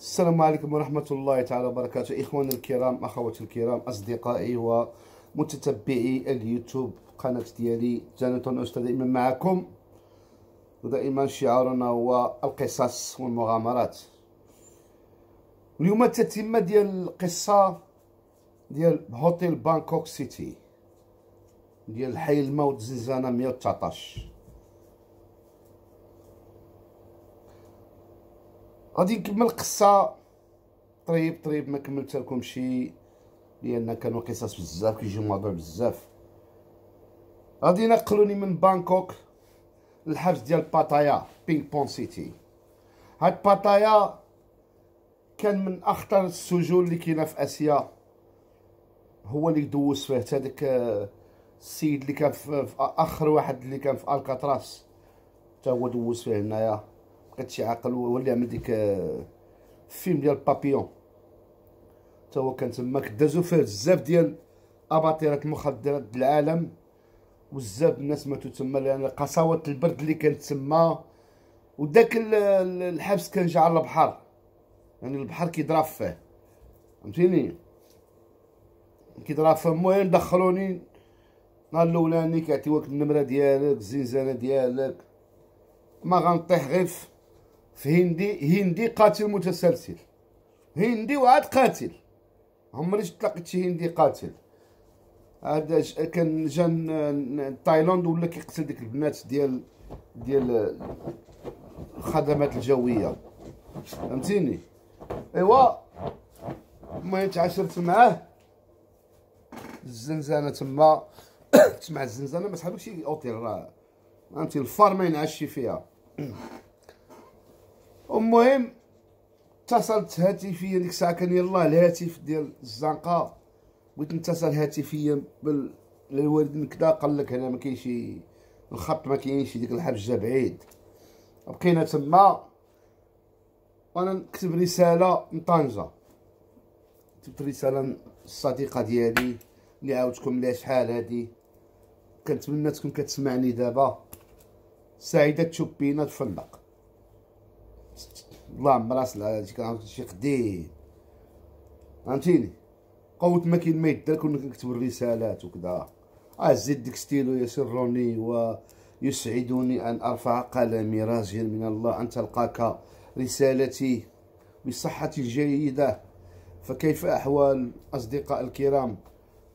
السلام عليكم ورحمة الله تعالى وبركاته إخواني الكرام أخواتي الكرام أصدقائي ومتتبعي اليوتيوب قناة ديالي جانتون أستاذ إمام معكم ودائما شعارنا هو القصص والمغامرات اليوم التتمة ديال القصة ديال هوتيل بانكوك سيتي ديال حي الموت زنزانة 119 غادي نكمل القصه طريب طريب ما كملت شي لان كانوا قصص بزاف كيجيو مواضيع بزاف غادي نقلوني من بانكوك للحبس ديال باتايا بينغ بون سيتي هاد باتايا كان من اخطر السجون اللي كاينه في اسيا هو اللي دوز فيه حتى داك السيد اللي كان في اخر واحد اللي كان في الكاتراس حتى هو دوز فيه هنايا فقد شي عقل هو اللي عمل ديك الفيلم آه، ديال بابيون تا هو كان تماك دازو فيه بزاف ديال اباطره المخدرات العالم وبزاف الناس ماتوا تما لان قساوه البرد اللي كانت تما وداك الحبس كان جا على البحر يعني البحر كيضرب فيه فهمتيني كيضرب فيه المهم دخلوني نهار الاولاني كيعطيوك النمره ديالك الزنزانه ديالك ما غنطيح غير في في هندي هندي قاتل متسلسل هندي وعاد قاتل عمري تلاقيت شي هندي قاتل هذا كان جا تايلاند ولا كيقتل ديك البنات ديال ديال الخدمات الجويه فهمتيني ايوا ما تعاشرت معاه الزنزانه تما تسمع الزنزانه ما تحبش اوتيل راه فهمتي الفار ما ينعش فيها المهم اتصلت هاتفيا ديك الساعه كان يلاه الهاتف ديال الزنقه بغيت نتصل هاتفيا بالوالد الوالد نكدا قال لك هنا ما كاينش الخط ما كاينش ديك الحبجه بعيد بقينا تما وانا نكتب رساله من طنجه كتبت رساله للصديقه ديالي اللي عاودتكم لها شحال هادي كنتمنى تكون كتسمعني دابا سعيده تشوبينا الفندق الله مراسل هادشي كان شي قديم فهمتيني قوت ما كاين ما يدار كنا كنكتب الرسالات وكذا اه زيد ديك ستيلو يسرني ويسعدني ان ارفع قلمي راجيا من الله ان تلقاك رسالتي بصحة جيدة فكيف احوال اصدقاء الكرام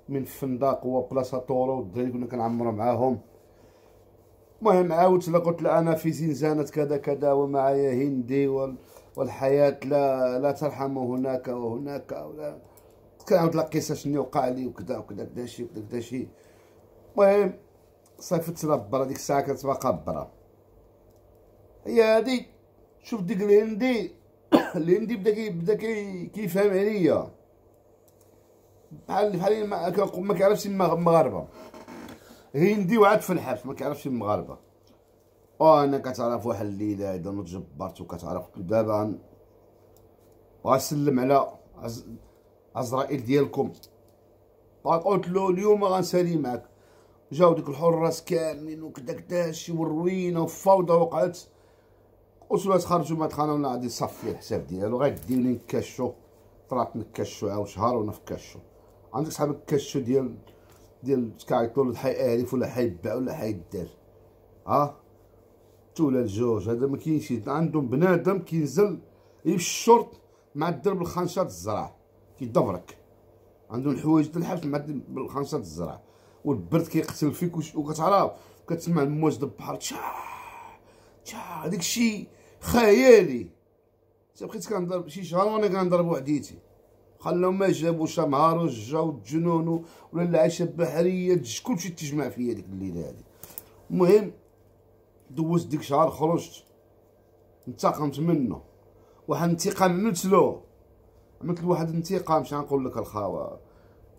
من فندق وبلاصه طورو الدري كنا كنعمرو معاهم المهم عاودت لا قلت له انا في زنزانه كذا كذا ومعايا هندي والحياه لا لا ترحم هناك وهناك ولا كنعاود لا قصه شنو وقع لي وكذا وكذا كذا شي وكذا كذا شي المهم صيفطت لها برا ديك الساعه كانت باقا برا هي هادي شوف ديك الهندي الهندي بدا كي بدا كيفهم عليا بحال بحال ما كيعرفش المغاربه هندي وعاد في الحبس ما كيعرفش المغاربه وانا آه، كتعرف واحد الليله اذا ما تجبرت وكتعرف دابا غنسلم على عز... عزرائيل ديالكم قلت له اليوم غنسالي معاك جاو ديك الحراس كاملين وكدا كداش والروينه وفوضى وقعت قلت له تخرجوا ما تخانوا انا غادي نصفي الحساب ديالو غيديوني نكاشو طلعت نكاشو عاود شهر وانا في كاشو عندك صحابك كاشو ديال ديال الكاريكتور الحي الف ولا باء ولا حيدار اه تولا الجوج هذا ما كاينش عندهم بنادم كينزل يمشي الشرط مع الدرب الخنشات الزرع كيدبرك عندهم الحوايج ديال الحبس مع الخنشات الزرع والبرد كيقتل فيك وكتعرف كتسمع الموج ديال البحر تشا تشا هذاك الشيء خيالي بقيت كنضرب شي شهر وانا كنضرب وحديتي خلاو ما جابوش مع وجاو الجنون ولا العيشة البحرية كلشي تجمع فيا ديك الليلة هادي المهم دوزت ديك شهر خرجت انتقمت منه واحد الانتقام عملت له عملت له واحد الانتقام شنو نقول لك الخاوة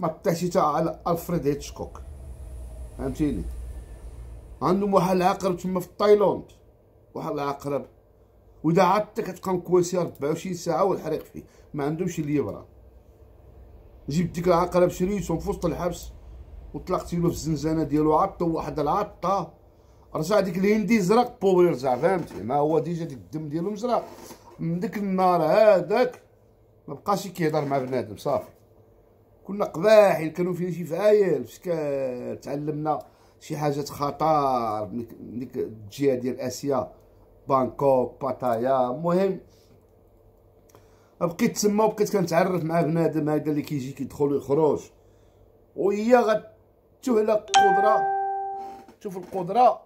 ما طيحش حتى على الفريد هيتشكوك فهمتيني عندهم واحد العقرب تما في تايلاند واحد العقرب واذا عادتك كتبقى مكواسي 24 ساعه والحريق فيه ما عندهمش اللي ليبره جبت ديك العقرب شريتهم في وسط الحبس وطلقتي له في الزنزانه ديالو عطو واحد العطه رجع ديك الهندي زرق بوبري رجع فهمتي ما هو ديجا ديك الدم ديالو مزرق من ديك النهار هذاك ما بقاش كيهضر مع بنادم صافي كنا قباحين كانوا فينا شي فعايل فاش تعلمنا شي حاجات خطار من ديك الجهه ديال اسيا بانكوك باتايا المهم بقيت تما وبقيت كنتعرف مع بنادم هذا اللي كيجي كيدخل ويخرج وهي لها القدره شوف القدره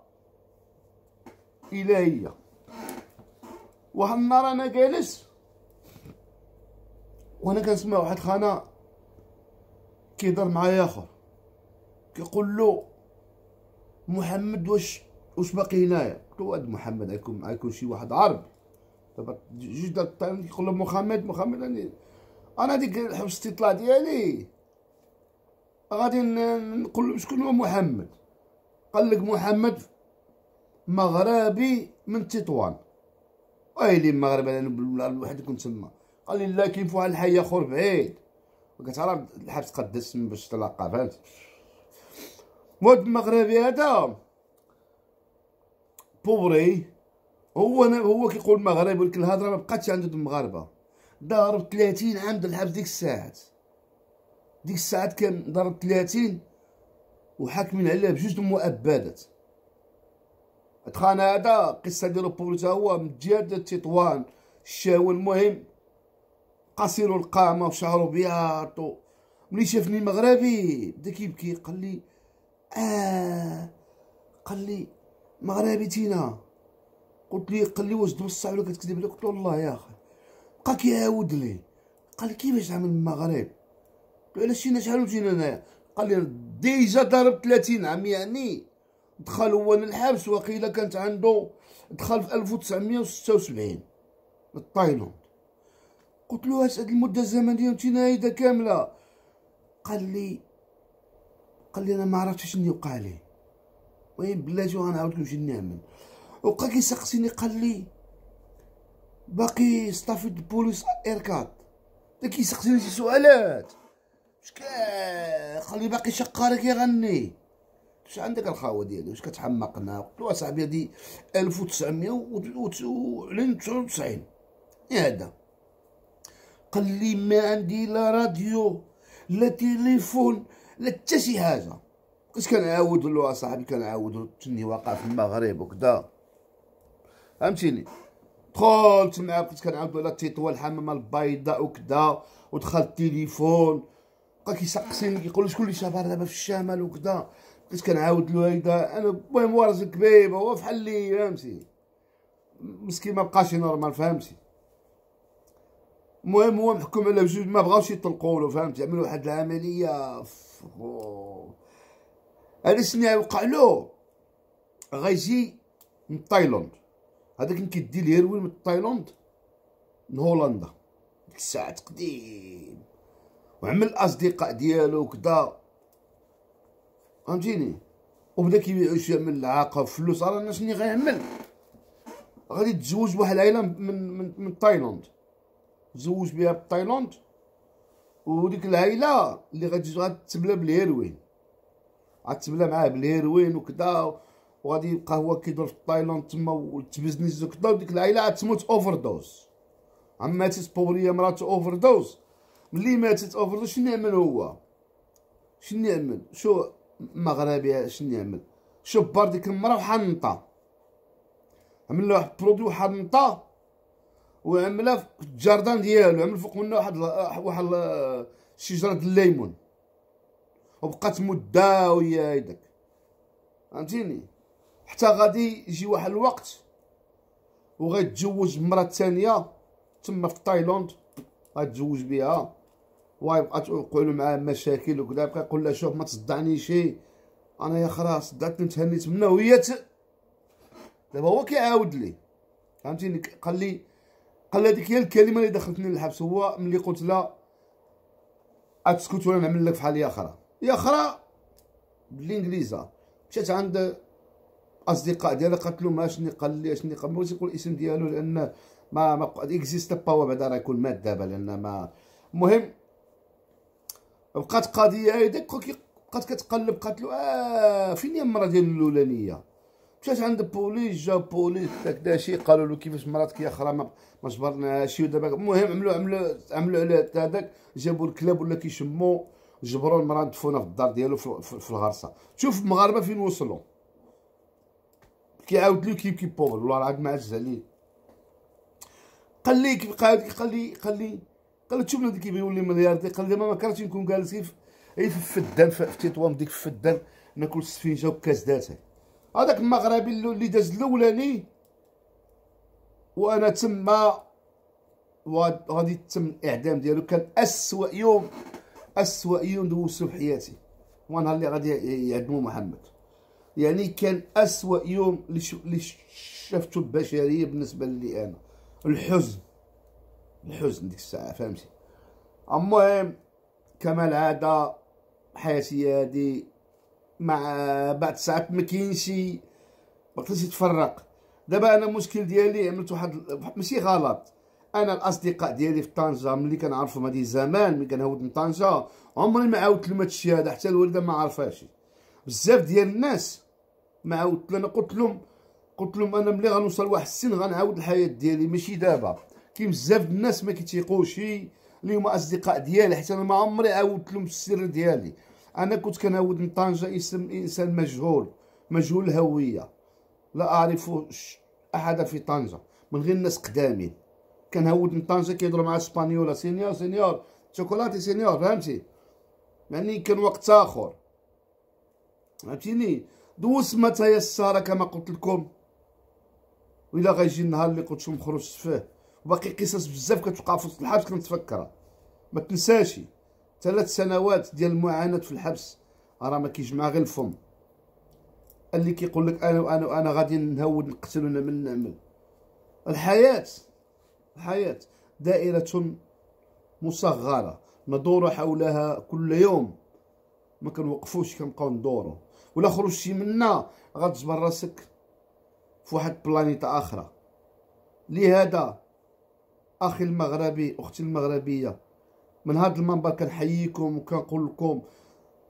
الهيه واحد النهار انا جالس وانا كنسمع واحد خانا كيهضر معايا اخر كيقول له محمد واش واش باقي هنايا قلت له محمد غيكون معاكم شي واحد عربي دابا جوج د الطيران كيقول لهم محمد محمد راني انا ديك حبس الاستطلاع ديالي غادي نقول لهم شكون هو محمد قال لك محمد مغربي من تطوان ويلي المغرب انا الواحد كنت تما قال لي لا كاين فواحد الحي اخر بعيد وكتعرف الحبس قدس باش تلاقى فهمت واد المغربي هذا بوبري هو هو كيقول المغرب ولكن الهضره ما بقاتش عند المغاربه ضرب 30 عام د الحبس ديك الساعات ديك الساعات كان ضرب 30 وحاكمين عليه بجوج المؤبدات اتخان هذا قصه ديالو بوليتا هو من جهه تطوان الشاون المهم قصير القامه وشعره بياض ملي شافني مغربي بدا كيبكي قال لي اه قال لي مغربي تينا قلت لي قال لي واش بصح ولا كتكذب عليا قلت له والله يا اخي بقى كيعاود لي قال كيفاش تعمل المغرب قلت له علاش جينا شحال جينا انايا قال لي ديجا ضرب 30 عام يعني دخل هو للحبس وقيله كانت عنده دخل في 1976 للتايلاند قلت له اش هاد المده الزمنيه متينا هيدا كامله قال لي قال لي انا ما عرفتش شنو وقع ليه وين بلاتي وغنعاود له شنو نعمل وبقى كيسقسيني قال لي باقي استافيد البوليس ايركات دا كيسقسيني شي سؤالات واش قال باقي شقاره كيغني واش عندك الخاوه ديالي واش كتحمقنا قلت له اصاحبي هادي 1999 ايه هذا قال لي ما عندي لا راديو لا تليفون لا حتى شي حاجه بقيت كنعاود له اصاحبي كنعاود له تني واقع في المغرب وكذا فهمتيني دخلت معاه كنت كنعاودو على تيطوى الحمامه البيضاء وكذا ودخل التليفون بقى كيسقسيني كيقول لي شكون اللي شافها دابا في الشمال وكذا بقيت كنعاود له هيدا انا المهم ورز كبيبه هو فحال لي فهمتي مسكين ما بقاش نورمال فهمتي المهم هو محكوم على بجوج ما بغاوش يطلقوا له فهمتي عملوا واحد العمليه هذا سني وقع له غيجي من تايلاند هذاك كان كيدي الهيروين من تايلاند لهولندا ديك الساعات قديم وعمل الاصدقاء ديالو وكدا فهمتيني وبدا كيبيع من العاقه فلوس راه شنو غيعمل غادي يتزوج بواحد العائله من من من تايلاند تزوج بها تايلاند وديك العائله اللي غادي غتبلا بالهيروين غتبلا معاه بالهيروين وكدا وغادي يبقى هو كيدور في تايلاند تما وتبزنيس دوك الدار ديك العائله تموت اوفر دوز عم ماتت بوريه مراتو اوفر دوز ملي ماتت اوفر دوز شنو يعمل هو شنو يعمل شو مغربي شنو يعمل بار ديك المرا وحنطه عمل له واحد برودوي وحنطه وعملها في الجاردان ديالو عمل فوق منه واحد واحد شجره الليمون وبقات مده ويا يدك فهمتيني حتى غادي يجي واحد الوقت وغيتزوج مرة ثانية تما في تايلاند غيتزوج بها ويبقى تقول له معاه مشاكل وكذا يبقى يقول لها شوف ما شي انا يا خلاص صدعتني تهنيت منها وهي دابا هو كيعاود لي فهمتيني قال لي قال هذيك هي الكلمه اللي دخلتني للحبس هو ملي قلت لها اتسكت ولا نعمل لك فحال يا خرا يا خرا بالانجليزه مشات عند الاصدقاء ديالها قالت له ما شني قال لي شني قال بغيت يقول الاسم ديالو لان ما ما اكزيست با هو بعدا راه يكون مات دابا لان ما المهم بقات قضيه هيداك بقات كتقلب قالت اه فين هي المراه ديال الاولانيه مشات عند البوليس جا البوليس هكذا شي قالوا له كيفاش مراتك يا خرا ما جبرناهاش ودابا المهم عملوا عملوا عملوا عليه هذاك جابوا الكلاب ولا كيشموا جبروا المراه مدفونه في الدار ديالو في, في, في الهرسه شوف المغاربه فين وصلوا كيعاود كيب كيبكي بوبل والله العظيم عجز عليه قال لي كيبقى عاود قال لي قال لي قال لي شوف بلادي كيبغي يولي ملياردير قال لي ما كرهتش نكون جالس في الفدان في تطوان ديك الفدان ناكل السفنجه وكاس داتا هذاك المغربي اللي داز الاولاني وانا تما وغادي تم الاعدام ديالو كان اسوء يوم اسوء يوم دوزتو في حياتي وانا اللي غادي يعدمو محمد يعني كان أسوأ يوم اللي شفته البشرية بالنسبة لي أنا الحزن الحزن ديك الساعة فهمتي المهم كما العادة حياتي هادي مع بعد ساعات ما كاينش مقدرتش نتفرق دابا انا المشكل ديالي عملت واحد ماشي غلط انا الاصدقاء ديالي في طنجه ملي كنعرفهم هادي زمان ملي كنهود من طنجه عمري ما عاودت لهم هادشي هذا حتى الوالده ما عرفاش بزاف ديال الناس ما عاودت انا قلت لهم قلت لهم انا ملي غنوصل لواحد السن غنعاود الحياه ديالي ماشي دابا كاين بزاف ديال الناس ما كيتيقوش اللي هما اصدقاء ديالي حتى انا ما عمري عاودت لهم السر ديالي انا كنت كنعاود من طنجه اسم انسان مجهول مجهول الهويه لا اعرف احد في طنجه من غير الناس قدامي كنعاود من طنجه كيهضروا مع اسبانيولا سينيور سينيور شوكولاتي سينيور فهمتي يعني كان وقت اخر فهمتيني دوس ما تيسر كما قلت لكم وإلا غيجي النهار اللي قلت لكم خرجت فيه وباقي قصص بزاف كتبقى في وسط الحبس كنتفكرها ما تنساش ثلاث سنوات ديال المعاناه في الحبس راه ما كيجمع غير الفم اللي كيقول لك انا وانا وانا غادي نهود نقتل ولا من نعمل الحياه الحياه دائره مصغره ندور حولها كل يوم ما كنوقفوش كنبقاو ندورو ولا خرجتي منها غتجبر راسك في واحد بلانيطه اخرى لهذا اخي المغربي اختي المغربيه من هذا المنبر كنحييكم وكنقول لكم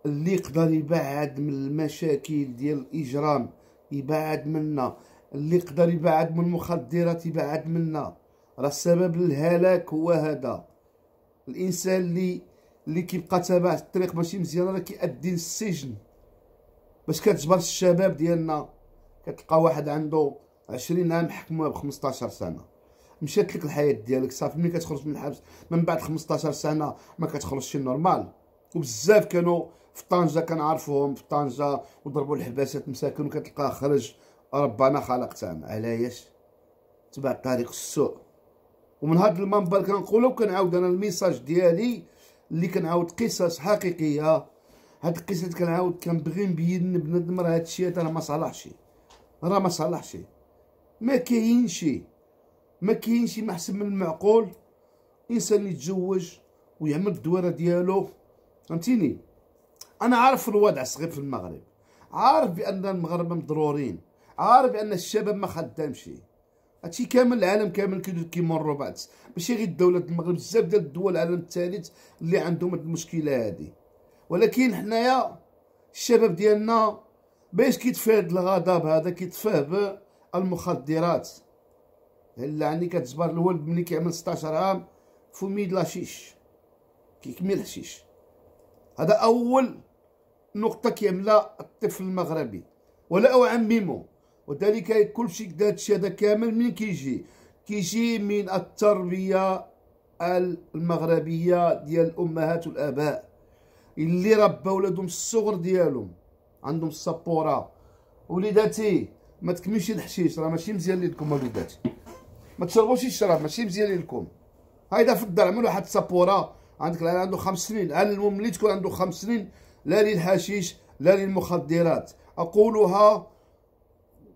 اللي يقدر يبعد من المشاكل ديال الاجرام يبعد منا اللي يقدر يبعد من المخدرات يبعد منا راه السبب للهلاك هو هذا الانسان اللي اللي كيبقى تابع الطريق ماشي مزيان راه كيأدي للسجن باش كتجبر الشباب ديالنا كتلقى واحد عنده عشرين عام ب بخمسطاشر سنه مشات لك الحياه ديالك صافي ملي كتخرج من الحبس من بعد خمسطاشر سنه ما كتخرجش نورمال وبزاف كانوا في طنجه كنعرفوهم في طنجه وضربوا الحباسات مساكن وكتلقاه خرج ربنا خلق تام علاش تبع طريق السوء ومن هذا المنبر كنقولو وكنعاود انا الميساج ديالي اللي كنعاود قصص حقيقيه هاد القصه كنعاود كنبغي نبين لبنادم راه هادشي راه ما صالحش راه ما صالحش ما كاينش ما كاينش ما احسن من المعقول انسان يتزوج ويعمل الدويره ديالو فهمتيني انا عارف الوضع صغير في المغرب عارف بان المغاربه مضرورين عارف بان الشباب ما خدامش هادشي كامل العالم كامل كيمروا بعض ماشي غير دوله المغرب بزاف ديال الدول العالم الثالث اللي عندهم هاد المشكله هادي ولكن حنايا الشباب ديالنا باش كيتفاد الغضب هذا كيتفاه بالمخدرات يعني كتجبر الولد ملي كيعمل 16 عام فمي لاشيش كيكمل الحشيش هذا اول نقطه كيملا الطفل المغربي ولا اعممه وذلك كلشي داكشي هذا كامل من كيجي كيجي من التربيه المغربيه ديال الامهات والاباء اللي ربى ولادهم الصغر ديالهم عندهم السبوره وليداتي ما تكميش الحشيش راه ماشي مزيان لكم وليداتي ما تشربوش الشراب ماشي مزيان لكم هيدا في الدار عمل واحد السبوره عندك العيال عنده خمس سنين انا المهم اللي تكون عنده خمس سنين لا للحشيش لا للمخدرات اقولها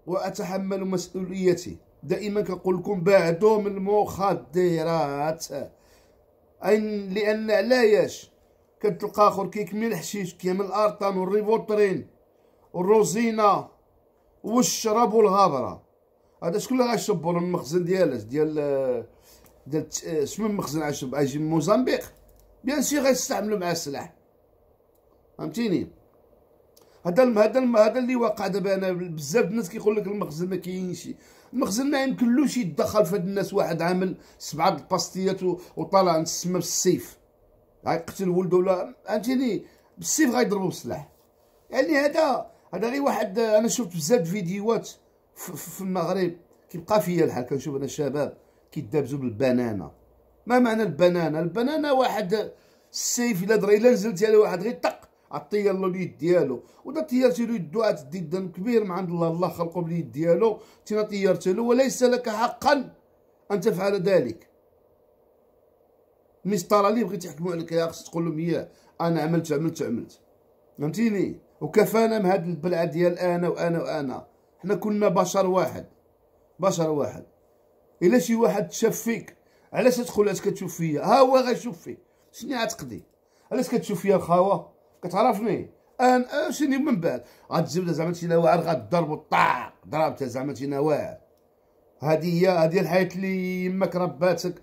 واتحمل مسؤوليتي دائما كنقول لكم بعدو من المخدرات أين لان علاش كتلقى اخر كيكمل الحشيش كيعمل الارطان والريفوترين والروزينا والشراب والغابره هذا شكون اللي غيشبو من المخزن ديالاش ديال ديال آه، آه، شنو المخزن عشب اجي من موزمبيق بيان سي غيستعملو مع السلاح فهمتيني هذا هذا هذا اللي واقع دابا انا بزاف الناس كيقول لك المخزن ما كاينش المخزن ما يمكنلوش يتدخل في هاد الناس واحد عامل سبعه الباستيات وطالع نتسمى بالسيف غيقتل ولده ولا فهمتيني بالسيف غيضربو بالسلاح يعني هذا هذا غير واحد انا شفت بزاف فيديوهات في, في المغرب كيبقى فيا الحال كنشوف انا الشباب كيدابزو بالبنانه ما معنى البنانه البنانه واحد السيف الا دري الا نزلتي على واحد غير طق عطيه له اليد ديالو ودا طيرتي له يدو تدي الدم كبير مع عند الله الله خلقو باليد ديالو تينا طيرت له وليس لك حقا ان تفعل ذلك مسطره اللي بغيت يحكموا عليك يا خص تقول لهم ياه انا عملت عملت عملت فهمتيني وكفانا من هاد البلعه ديال انا وانا وانا حنا كلنا بشر واحد بشر واحد الا شي واحد شاف فيك علاش تدخل علاش كتشوف فيا ها هو غيشوف فيك شنو غتقضي علاش كتشوف فيا الخاوه كتعرفني انا شنو من بعد غتجيب زعما شي واعر غتضرب الطاق ضربت زعما شي واعر هذه هي هذه الحياه اللي يماك رباتك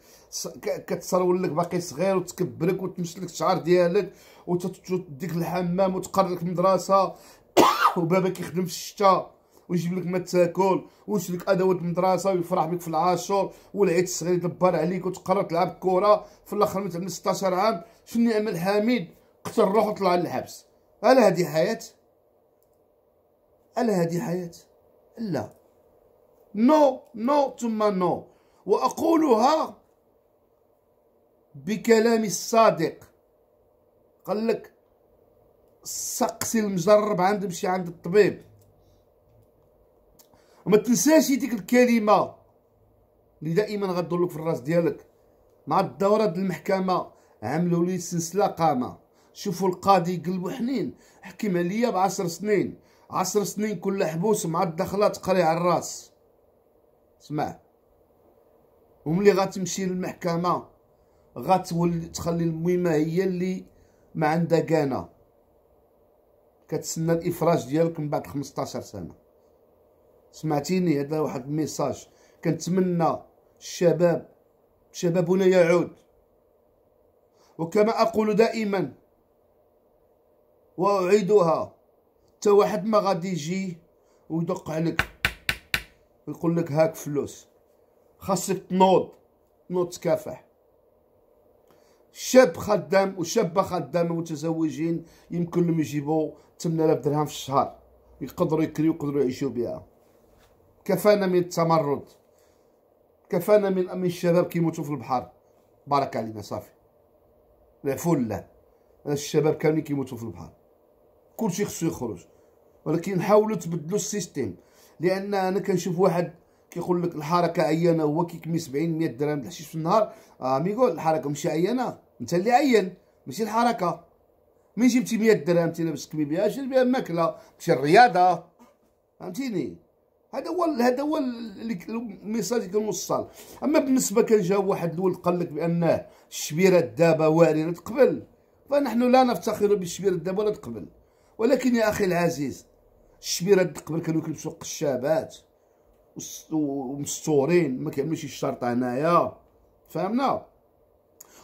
كتصرول لك باقي صغير وتكبرك وتمشي لك الشعر ديالك وتديك الحمام وتقر لك المدرسه وبابا يخدم في الشتاء ويجيب لك ما تاكل ويشلك ادوات المدرسه ويفرح بك في العاشور والعيد الصغير يدبر عليك وتقرر تلعب كره في الاخر مثلا 16 عام شنو يعمل حميد قتل روحو وطلع للحبس هل هذه حياه هل هذه حياه لا نو نو ثم نو واقولها بكلامي الصادق قال لك سقسي المجرب عند مشي عند الطبيب وما تنساش ديك الكلمه اللي دائما غدور في الراس ديالك مع الدوره ديال المحكمه عملوا لي سلسله قامه شوفوا القاضي قلبو حنين حكم عليا بعشر سنين عشر سنين كل حبوس مع الدخلات قري على الراس اسمع وملي غتمشي للمحكمه غتولي تخلي المهمه هي اللي ما عندها كانا كتسنى الافراج ديالك من بعد 15 سنه سمعتيني هذا واحد الميساج كنتمنى الشباب شبابنا يعود وكما اقول دائما واعيدها حتى واحد ما غادي يجي ويدق عليك ويقول لك هاك فلوس خاصك تنوض تنوض تكافح شاب خدام وشابه خدامه متزوجين يمكن لهم يجيبوا 8000 درهم في الشهر يقدروا يكريو يقدروا يعيشوا بها كفانا من التمرد كفانا من من الشباب كيموتوا في البحر بارك علينا صافي العفو لله الشباب كاملين كيموتوا في البحر كلشي خصو يخرج ولكن حاولوا تبدلوا السيستيم لان انا كنشوف واحد كيقول لك الحركه عيانه هو كيكمي 70 100 درهم الحشيش في النهار اميغو آه، ميقول الحركه ماشي عيانه انت اللي عين ماشي الحركه من جبتي 100 درهم تينا باش تكمي بها شري بها الماكله تمشي الرياضه فهمتيني هذا هو هذا هو الميساج اللي كنوصل اما بالنسبه كان جا واحد الولد قال لك بانه الشبيره دابا وارده قبل فنحن لا نفتخر بالشبيره دابا ولا تقبل ولكن يا اخي العزيز الشبيرات قبل كانوا كيلبسوا قشابات ومستورين ما ماشي الشرطه هنايا فهمنا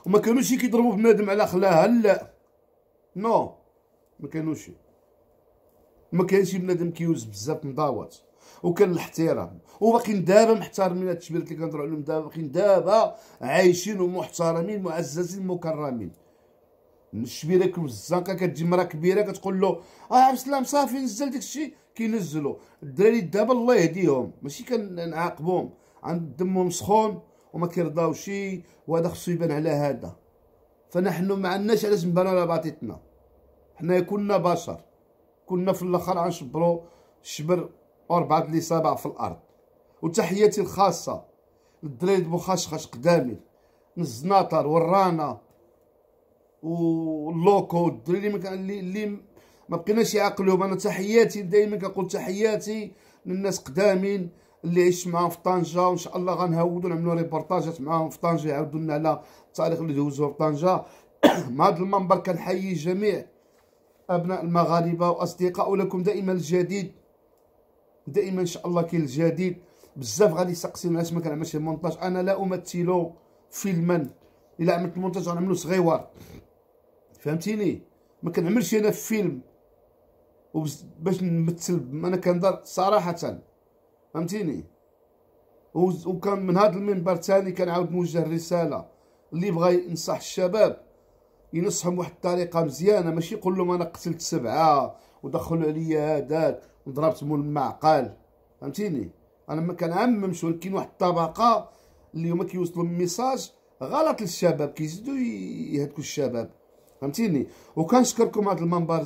وما كانوش كيضربوا بنادم على خلاها لا نو ما كانوش ما كانش بنادم كيوز بزاف مضاوات وكان الاحترام وباقيين دابا محترمين هاد التشبيرات اللي كنهضروا عليهم دابا باقيين دابا عايشين ومحترمين معززين مكرمين الشبيره الزنقه كتجي مرا كبيره كتقول له اه عبد السلام صافي نزل داك الشيء كينزلوا الدراري دابا الله يهديهم ماشي كنعاقبهم عند دمهم سخون وما كيرضاوش وهذا خصو يبان على هذا فنحن ما عندناش علاش نبانو على باطيتنا حنا كنا بشر كنا في الاخر غنشبروا اربعه وربعه الاصابع في الارض وتحياتي الخاصه للدراري بوخاشخاش قدامي الزناطر ورانا واللو كود اللي ما اللي ما بقيناش يعقلوهم انا تحياتي دائما كنقول تحياتي للناس قدامين اللي عشت معاهم في طنجه وان شاء الله غنهودو نعملو ريبورتاجات معاهم في طنجه يعاودو لنا على التاريخ اللي دوزوه في طنجه مع هذا المنبر كنحيي جميع ابناء المغاربه واصدقاء لكم دائما الجديد دائما ان شاء الله كاين الجديد بزاف غادي يسقسي علاش ما كنعملش المونتاج انا لا امثله فيلما الا عملت المونتاج غنعملو صغيور فهمتيني ما كنعملش انا في فيلم باش نمثل انا كنهضر صراحه فهمتيني وكان من هذا المنبر ثاني كنعاود نوجه رساله اللي بغى ينصح الشباب ينصحهم بواحد الطريقه مزيانه ماشي يقول لهم انا قتلت سبعه ودخلوا عليا هذاك وضربت مول المعقل فهمتيني انا ما كنعممش ولكن واحد الطبقه اللي هما كيوصلوا الميساج غلط للشباب كيزيدوا يهدكوا الشباب فهمتيني وكنشكركم هذا المنبر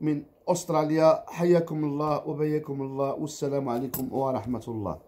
من استراليا حياكم الله وبياكم الله والسلام عليكم ورحمه الله